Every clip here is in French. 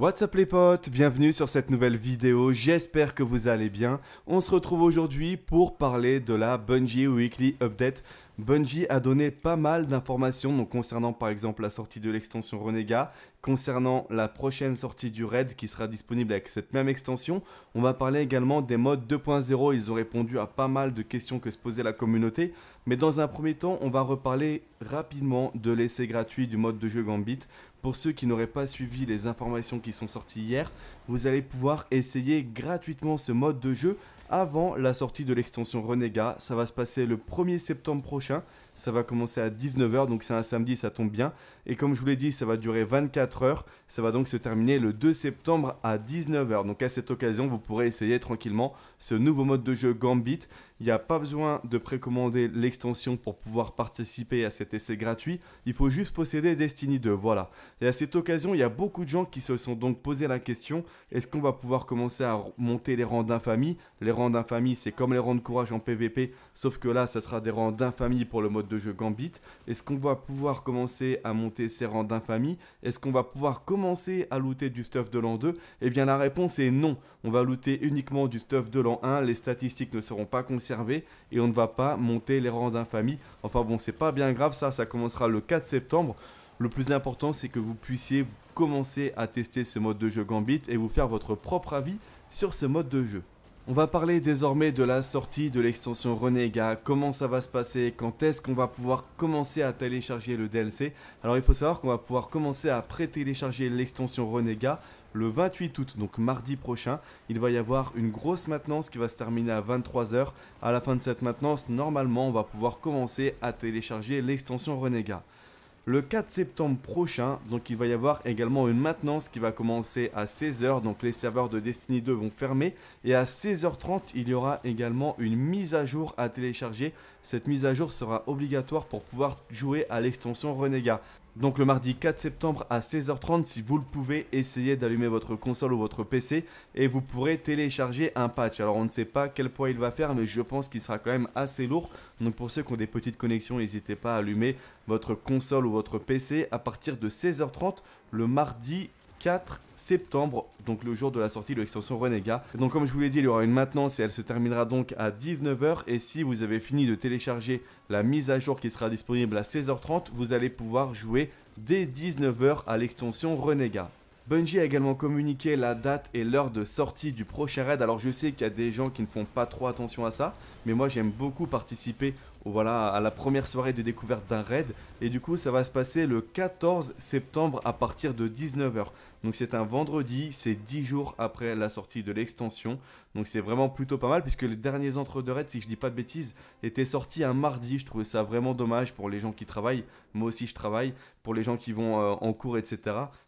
What's up les potes, bienvenue sur cette nouvelle vidéo, j'espère que vous allez bien. On se retrouve aujourd'hui pour parler de la Bungie Weekly Update. Bungie a donné pas mal d'informations concernant par exemple la sortie de l'extension Renega, concernant la prochaine sortie du raid qui sera disponible avec cette même extension. On va parler également des modes 2.0, ils ont répondu à pas mal de questions que se posait la communauté. Mais dans un premier temps, on va reparler rapidement de l'essai gratuit du mode de jeu Gambit. Pour ceux qui n'auraient pas suivi les informations qui sont sorties hier, vous allez pouvoir essayer gratuitement ce mode de jeu avant la sortie de l'extension Renega. Ça va se passer le 1er septembre prochain. Ça va commencer à 19h, donc c'est un samedi, ça tombe bien. Et comme je vous l'ai dit, ça va durer 24 heures. Ça va donc se terminer le 2 septembre à 19h. Donc à cette occasion, vous pourrez essayer tranquillement ce nouveau mode de jeu Gambit. Il n'y a pas besoin de précommander l'extension pour pouvoir participer à cet essai gratuit, il faut juste posséder Destiny 2, voilà. Et à cette occasion, il y a beaucoup de gens qui se sont donc posé la question, est-ce qu'on va pouvoir commencer à monter les rangs d'infamie Les rangs d'infamie, c'est comme les rangs de courage en PVP, sauf que là, ça sera des rangs d'infamie pour le mode de jeu Gambit. Est-ce qu'on va pouvoir commencer à monter ces rangs d'infamie Est-ce qu'on va pouvoir commencer à looter du stuff de l'an 2 Eh bien, la réponse est non. On va looter uniquement du stuff de l'an 1, les statistiques ne seront pas considérées et on ne va pas monter les rangs d'infamie. Enfin bon, c'est pas bien grave, ça, ça commencera le 4 septembre. Le plus important, c'est que vous puissiez commencer à tester ce mode de jeu Gambit et vous faire votre propre avis sur ce mode de jeu. On va parler désormais de la sortie de l'extension renega comment ça va se passer, quand est-ce qu'on va pouvoir commencer à télécharger le DLC. Alors il faut savoir qu'on va pouvoir commencer à pré-télécharger l'extension Renega le 28 août, donc mardi prochain. Il va y avoir une grosse maintenance qui va se terminer à 23h. À la fin de cette maintenance, normalement, on va pouvoir commencer à télécharger l'extension Renéga. Le 4 septembre prochain, donc il va y avoir également une maintenance qui va commencer à 16h, donc les serveurs de Destiny 2 vont fermer. Et à 16h30, il y aura également une mise à jour à télécharger. Cette mise à jour sera obligatoire pour pouvoir jouer à l'extension Renega donc le mardi 4 septembre à 16h30, si vous le pouvez, essayez d'allumer votre console ou votre PC et vous pourrez télécharger un patch. Alors on ne sait pas quel poids il va faire, mais je pense qu'il sera quand même assez lourd. Donc pour ceux qui ont des petites connexions, n'hésitez pas à allumer votre console ou votre PC à partir de 16h30 le mardi 4 septembre, donc le jour de la sortie de l'extension Renéga. Donc comme je vous l'ai dit, il y aura une maintenance et elle se terminera donc à 19h et si vous avez fini de télécharger la mise à jour qui sera disponible à 16h30, vous allez pouvoir jouer dès 19h à l'extension Renéga. Bungie a également communiqué la date et l'heure de sortie du prochain raid. Alors je sais qu'il y a des gens qui ne font pas trop attention à ça, mais moi j'aime beaucoup participer voilà, à la première soirée de découverte d'un raid. Et du coup, ça va se passer le 14 septembre à partir de 19h. Donc c'est un vendredi, c'est 10 jours après la sortie de l'extension. Donc c'est vraiment plutôt pas mal puisque les derniers entre deux raids, si je dis pas de bêtises, étaient sortis un mardi. Je trouvais ça vraiment dommage pour les gens qui travaillent. Moi aussi je travaille. Pour les gens qui vont euh, en cours, etc.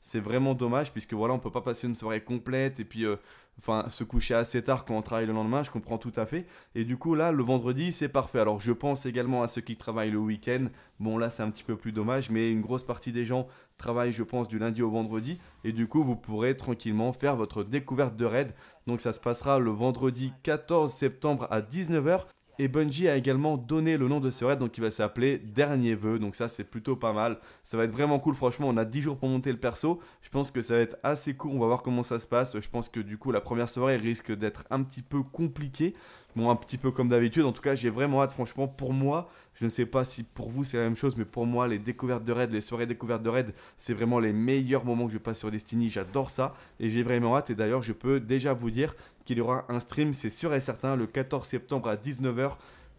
C'est vraiment dommage puisque voilà, on peut pas passer une soirée complète et puis... Euh, enfin se coucher assez tard quand on travaille le lendemain, je comprends tout à fait. Et du coup là, le vendredi, c'est parfait. Alors je pense également à ceux qui travaillent le week-end. Bon là, c'est un petit peu plus dommage, mais une grosse partie des gens travaillent, je pense, du lundi au vendredi. Et du coup, vous pourrez tranquillement faire votre découverte de raid. Donc ça se passera le vendredi 14 septembre à 19h. Et Bungie a également donné le nom de ce raid, donc il va s'appeler Dernier Vœu. Donc ça, c'est plutôt pas mal. Ça va être vraiment cool, franchement. On a 10 jours pour monter le perso. Je pense que ça va être assez court. On va voir comment ça se passe. Je pense que du coup, la première soirée risque d'être un petit peu compliquée. Bon, un petit peu comme d'habitude. En tout cas, j'ai vraiment hâte, franchement, pour moi, je ne sais pas si pour vous c'est la même chose, mais pour moi, les découvertes de raid, les soirées découvertes de raid, c'est vraiment les meilleurs moments que je passe sur Destiny. J'adore ça et j'ai vraiment hâte. Et d'ailleurs, je peux déjà vous dire qu'il y aura un stream, c'est sûr et certain, le 14 septembre à 19h.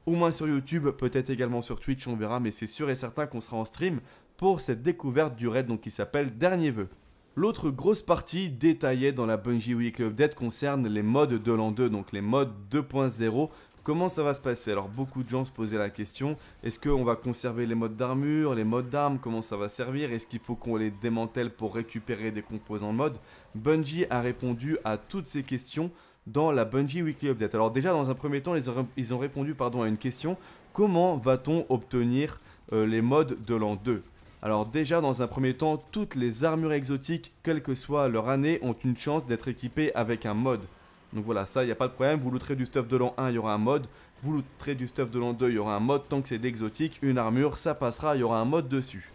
Au moins sur YouTube, peut-être également sur Twitch, on verra, mais c'est sûr et certain qu'on sera en stream pour cette découverte du raid donc qui s'appelle Dernier Vœu. L'autre grosse partie détaillée dans la Bungie Weekly Update concerne les modes de l'an 2, donc les modes 2.0 Comment ça va se passer Alors beaucoup de gens se posaient la question, est-ce qu'on va conserver les modes d'armure, les modes d'armes, comment ça va servir Est-ce qu'il faut qu'on les démantèle pour récupérer des composants de mode Bungie a répondu à toutes ces questions dans la Bungie Weekly Update. Alors déjà dans un premier temps, ils ont, répondu pardon, à une question, comment va-t-on obtenir euh, les modes de l'an 2 alors déjà dans un premier temps, toutes les armures exotiques, quelle que soit leur année, ont une chance d'être équipées avec un mode. Donc voilà, ça, il n'y a pas de problème. Vous looterez du stuff de l'an 1, il y aura un mode. Vous looterez du stuff de l'an 2, il y aura un mode. Tant que c'est d'exotique, une armure, ça passera, il y aura un mode dessus.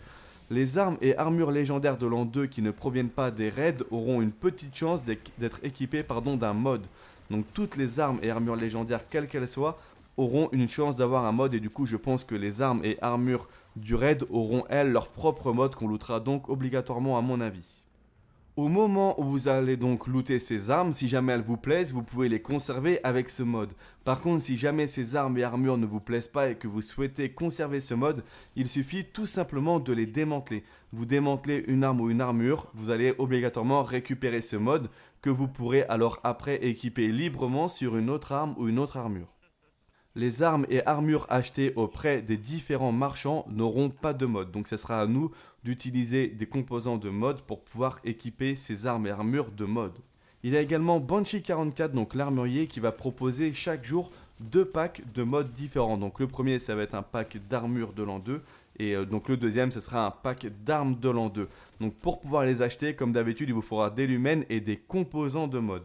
Les armes et armures légendaires de l'an 2 qui ne proviennent pas des raids auront une petite chance d'être équipées d'un mode. Donc toutes les armes et armures légendaires, quelles qu'elles soient, auront une chance d'avoir un mode et du coup je pense que les armes et armures du raid auront elles leur propre mode qu'on lootera donc obligatoirement à mon avis. Au moment où vous allez donc looter ces armes, si jamais elles vous plaisent, vous pouvez les conserver avec ce mode. Par contre, si jamais ces armes et armures ne vous plaisent pas et que vous souhaitez conserver ce mode, il suffit tout simplement de les démanteler. Vous démantelez une arme ou une armure, vous allez obligatoirement récupérer ce mode que vous pourrez alors après équiper librement sur une autre arme ou une autre armure les armes et armures achetées auprès des différents marchands n'auront pas de mode. Donc ce sera à nous d'utiliser des composants de mode pour pouvoir équiper ces armes et armures de mode. Il y a également Banshee 44, donc l'armurier, qui va proposer chaque jour deux packs de modes différents. Donc le premier, ça va être un pack d'armure de l'an 2. Et euh, donc le deuxième, ce sera un pack d'armes de l'an 2. Donc pour pouvoir les acheter, comme d'habitude, il vous faudra des lumens et des composants de mode.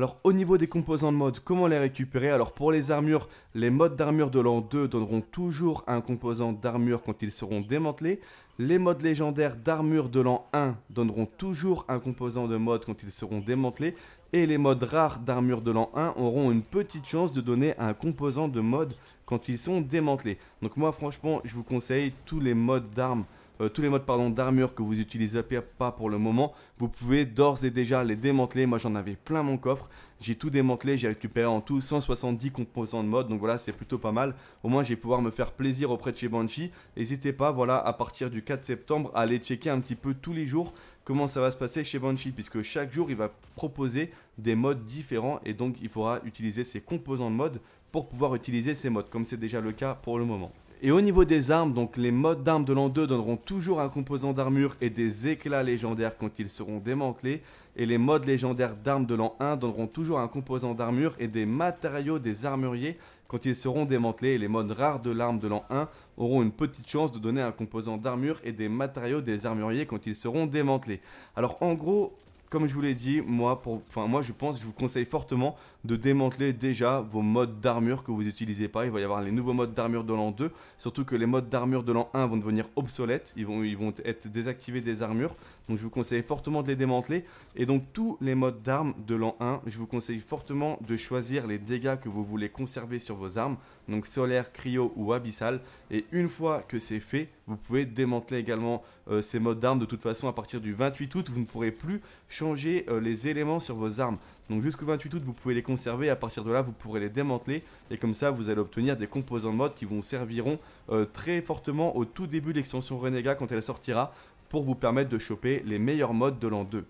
Alors au niveau des composants de mode, comment les récupérer Alors pour les armures, les modes d'armure de l'an 2 donneront toujours un composant d'armure quand ils seront démantelés. Les modes légendaires d'armure de l'an 1 donneront toujours un composant de mode quand ils seront démantelés. Et les modes rares d'armure de l'an 1 auront une petite chance de donner un composant de mode quand ils sont démantelés. Donc moi franchement, je vous conseille tous les modes d'armes euh, tous les modes d'armure que vous utilisez pas pour le moment, vous pouvez d'ores et déjà les démanteler. Moi j'en avais plein mon coffre, j'ai tout démantelé, j'ai récupéré en tout 170 composants de mode, donc voilà c'est plutôt pas mal. Au moins je vais pouvoir me faire plaisir auprès de chez Banshee. N'hésitez pas voilà à partir du 4 septembre à aller checker un petit peu tous les jours comment ça va se passer chez Banshee puisque chaque jour il va proposer des modes différents et donc il faudra utiliser ses composants de mode pour pouvoir utiliser ces modes comme c'est déjà le cas pour le moment. Et au niveau des armes, donc les modes d'armes de l'an 2 donneront toujours un composant d'armure et des éclats légendaires quand ils seront démantelés, et les modes légendaires d'armes de l'an 1 donneront toujours un composant d'armure et des matériaux des armuriers quand ils seront démantelés, et les modes rares de l'arme de l'an 1 auront une petite chance de donner un composant d'armure et des matériaux des armuriers quand ils seront démantelés. Alors en gros, comme je vous l'ai dit, moi, enfin, moi je pense, je vous conseille fortement de démanteler déjà vos modes d'armure que vous n'utilisez pas. Il va y avoir les nouveaux modes d'armure de l'an 2, surtout que les modes d'armure de l'an 1 vont devenir obsolètes, ils vont, ils vont être désactivés des armures. Donc je vous conseille fortement de les démanteler. Et donc tous les modes d'armes de l'an 1, je vous conseille fortement de choisir les dégâts que vous voulez conserver sur vos armes, donc solaire, cryo ou abyssal. Et une fois que c'est fait, vous pouvez démanteler également euh, ces modes d'armes. De toute façon, à partir du 28 août, vous ne pourrez plus changer euh, les éléments sur vos armes. Donc jusqu'au 28 août, vous pouvez les conserver. À partir de là, vous pourrez les démanteler. Et comme ça, vous allez obtenir des composants de mode qui vous serviront euh, très fortement au tout début de l'extension Renega quand elle sortira pour vous permettre de choper les meilleurs modes de l'an 2.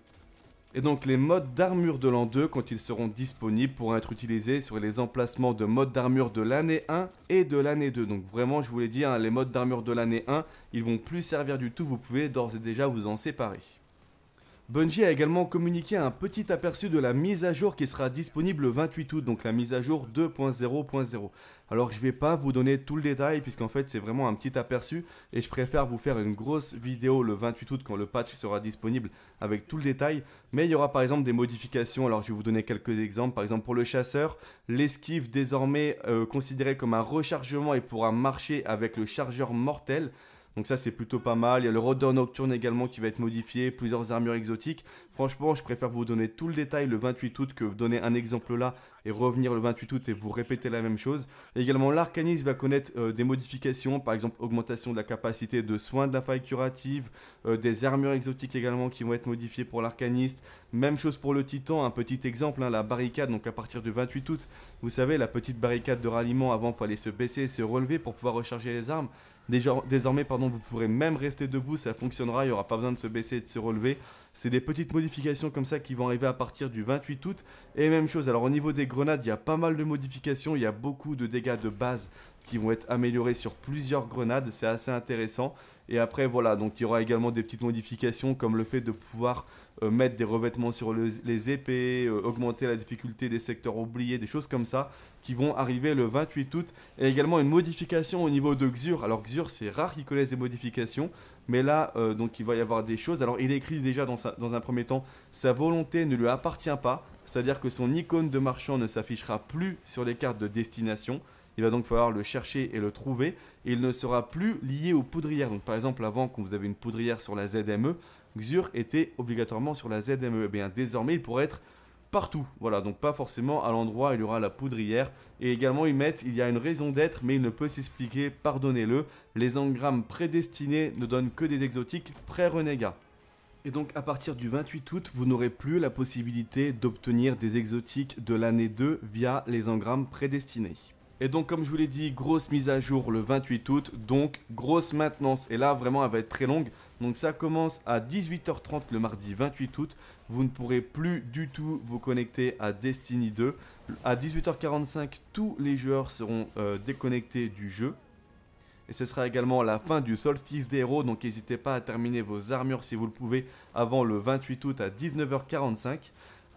Et donc les modes d'armure de l'an 2 quand ils seront disponibles pourront être utilisés sur les emplacements de modes d'armure de l'année 1 et de l'année 2. Donc vraiment je vous l'ai dit, hein, les modes d'armure de l'année 1, ils vont plus servir du tout, vous pouvez d'ores et déjà vous en séparer. Bungie a également communiqué un petit aperçu de la mise à jour qui sera disponible le 28 août, donc la mise à jour 2.0.0. Alors je ne vais pas vous donner tout le détail puisqu'en fait c'est vraiment un petit aperçu et je préfère vous faire une grosse vidéo le 28 août quand le patch sera disponible avec tout le détail. Mais il y aura par exemple des modifications, alors je vais vous donner quelques exemples. Par exemple pour le chasseur, l'esquive désormais considéré euh, considérée comme un rechargement et pourra marcher avec le chargeur mortel. Donc ça c'est plutôt pas mal. Il y a le rôdeur nocturne également qui va être modifié, plusieurs armures exotiques. Franchement, je préfère vous donner tout le détail le 28 août que donner un exemple là et revenir le 28 août et vous répéter la même chose. également l'Arcaniste va connaître euh, des modifications, par exemple augmentation de la capacité de soins de la faille curative, euh, des armures exotiques également qui vont être modifiées pour l'arcaniste. Même chose pour le titan, un petit exemple, hein, la barricade, donc à partir du 28 août, vous savez la petite barricade de ralliement avant, pour aller se baisser et se relever pour pouvoir recharger les armes. Désormais, pardon, vous pourrez même rester debout, ça fonctionnera, il n'y aura pas besoin de se baisser et de se relever. C'est des petites modifications comme ça qui vont arriver à partir du 28 août. Et même chose, alors au niveau des grenades, il y a pas mal de modifications, il y a beaucoup de dégâts de base qui vont être améliorés sur plusieurs grenades, c'est assez intéressant. Et après voilà, donc il y aura également des petites modifications comme le fait de pouvoir euh, mettre des revêtements sur les épées, euh, augmenter la difficulté des secteurs oubliés, des choses comme ça, qui vont arriver le 28 août. Et également une modification au niveau de Xur. Alors Xur, c'est rare qu'il connaisse des modifications, mais là, euh, donc il va y avoir des choses. Alors il écrit déjà dans un premier temps, sa volonté ne lui appartient pas, c'est-à-dire que son icône de marchand ne s'affichera plus sur les cartes de destination. Il va donc falloir le chercher et le trouver. Et il ne sera plus lié aux poudrières. Donc par exemple, avant, quand vous avez une poudrière sur la ZME, Xur était obligatoirement sur la ZME. Et eh bien désormais, il pourrait être partout. Voilà, donc pas forcément à l'endroit où il y aura la poudrière. Et également, ils mettent, il y a une raison d'être, mais il ne peut s'expliquer, pardonnez-le. Les engrammes prédestinés ne donnent que des exotiques pré-renégats. Et donc à partir du 28 août, vous n'aurez plus la possibilité d'obtenir des exotiques de l'année 2 via les engrammes prédestinés. Et donc, comme je vous l'ai dit, grosse mise à jour le 28 août, donc grosse maintenance. Et là, vraiment, elle va être très longue. Donc ça commence à 18h30 le mardi 28 août. Vous ne pourrez plus du tout vous connecter à Destiny 2. À 18h45, tous les joueurs seront euh, déconnectés du jeu. Et ce sera également la fin du solstice des héros, donc n'hésitez pas à terminer vos armures si vous le pouvez avant le 28 août à 19h45.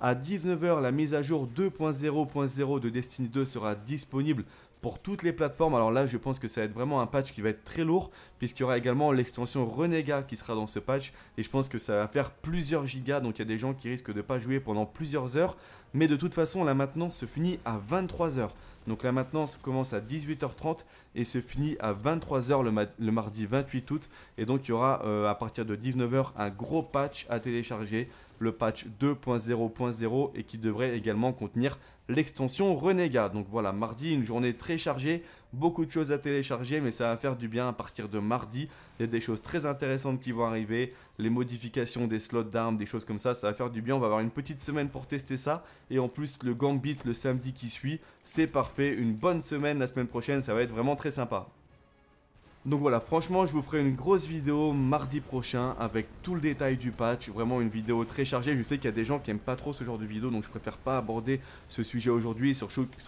À 19h, la mise à jour 2.0.0 de Destiny 2 sera disponible pour toutes les plateformes. Alors là, je pense que ça va être vraiment un patch qui va être très lourd, puisqu'il y aura également l'extension Renega qui sera dans ce patch. Et je pense que ça va faire plusieurs gigas, donc il y a des gens qui risquent de ne pas jouer pendant plusieurs heures. Mais de toute façon, la maintenance se finit à 23h. Donc la maintenance commence à 18h30 et se finit à 23h le, mardi 28 août. Et donc il y aura euh, à partir de 19h un gros patch à télécharger le patch 2.0.0 et qui devrait également contenir l'extension Renega. Donc voilà, mardi, une journée très chargée, beaucoup de choses à télécharger, mais ça va faire du bien à partir de mardi. Il y a des choses très intéressantes qui vont arriver, les modifications des slots d'armes, des choses comme ça, ça va faire du bien. On va avoir une petite semaine pour tester ça. Et en plus, le Gambit le samedi qui suit, c'est parfait. Une bonne semaine la semaine prochaine, ça va être vraiment très sympa. Donc voilà, franchement, je vous ferai une grosse vidéo mardi prochain avec tout le détail du patch. Vraiment une vidéo très chargée. Je sais qu'il y a des gens qui aiment pas trop ce genre de vidéo, donc je préfère pas aborder ce sujet aujourd'hui. Surtout, que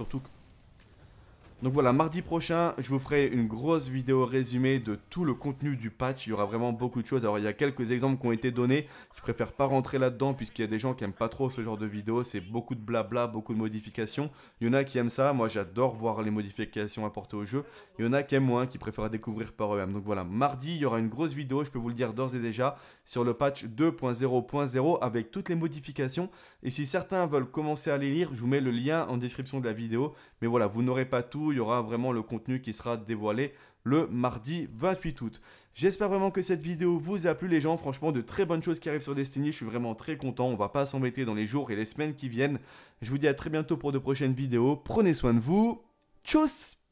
donc voilà, mardi prochain, je vous ferai une grosse vidéo résumée de tout le contenu du patch. Il y aura vraiment beaucoup de choses. Alors, il y a quelques exemples qui ont été donnés. Je préfère pas rentrer là-dedans puisqu'il y a des gens qui aiment pas trop ce genre de vidéo. C'est beaucoup de blabla, beaucoup de modifications. Il y en a qui aiment ça. Moi, j'adore voir les modifications apportées au jeu. Il y en a qui aiment moins, qui préfèrent découvrir par eux-mêmes. Donc voilà, mardi, il y aura une grosse vidéo, je peux vous le dire d'ores et déjà, sur le patch 2.0.0 avec toutes les modifications. Et si certains veulent commencer à les lire, je vous mets le lien en description de la vidéo. Mais voilà, vous n'aurez pas tout il y aura vraiment le contenu qui sera dévoilé le mardi 28 août. J'espère vraiment que cette vidéo vous a plu les gens, franchement de très bonnes choses qui arrivent sur Destiny, je suis vraiment très content, on va pas s'embêter dans les jours et les semaines qui viennent. Je vous dis à très bientôt pour de prochaines vidéos, prenez soin de vous, tchuss